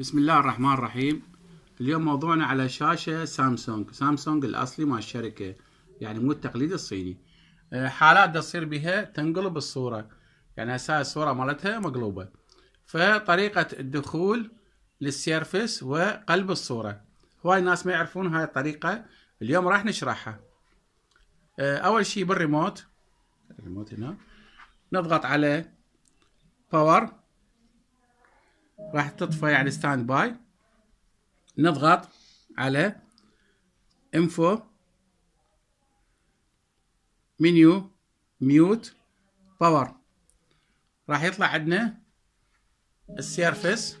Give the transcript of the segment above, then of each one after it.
بسم الله الرحمن الرحيم اليوم موضوعنا على شاشة سامسونج سامسونج الأصلي مال الشركة يعني مو التقليد الصيني آه، حالات تصير بها تنقلب الصورة يعني هسه الصورة مالتها مقلوبة فطريقة الدخول للسيرفس وقلب الصورة هواي ناس ما يعرفون هاي الطريقة اليوم راح نشرحها آه، أول شيء بالريموت الريموت هنا نضغط على باور راح تطفي يعني ستاند باي نضغط على انفو منيو ميوت باور راح يطلع عندنا السيرفس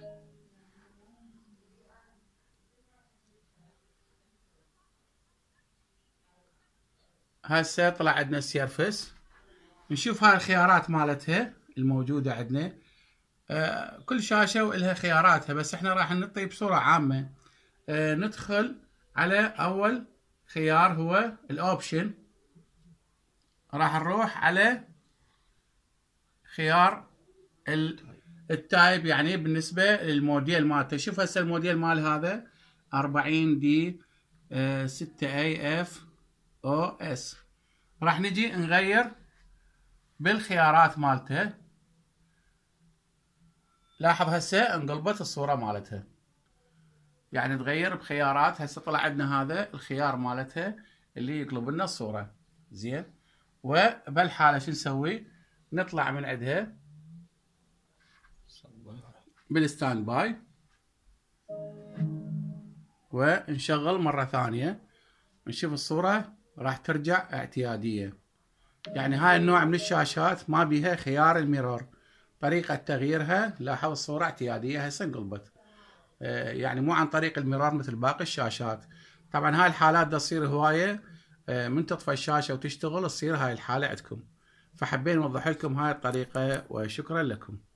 هسه طلع عندنا السيرفس نشوف هاي الخيارات مالتها الموجودة عندنا آه، كل شاشه ولها خياراتها بس احنا راح نطي بصوره عامه آه، ندخل على اول خيار هو الاوبشن راح نروح على خيار التايب يعني بالنسبه للموديل مالته شوف هسه الموديل مال هذا 40 دي 6 اي اف او اس راح نجي نغير بالخيارات مالته لاحظ هسه انقلبت الصوره مالتها يعني تغير بخيارات هسه طلع عندنا هذا الخيار مالتها اللي يقلب لنا الصوره زين وبالحاله شو نسوي نطلع من عندها بالستاند باي ونشغل مره ثانيه نشوف الصوره راح ترجع اعتياديه يعني هاي النوع من الشاشات ما بيها خيار الميرور طريقة تغييرها لاحظ صورة اعتيادية هسه انقلبت آه، يعني مو عن طريق المرار مثل باقي الشاشات طبعا هاي الحالات تصير هواية آه، من تطفى الشاشة وتشتغل تصير هاي الحالة عندكم فحبينا نوضح لكم هاي الطريقة وشكرا لكم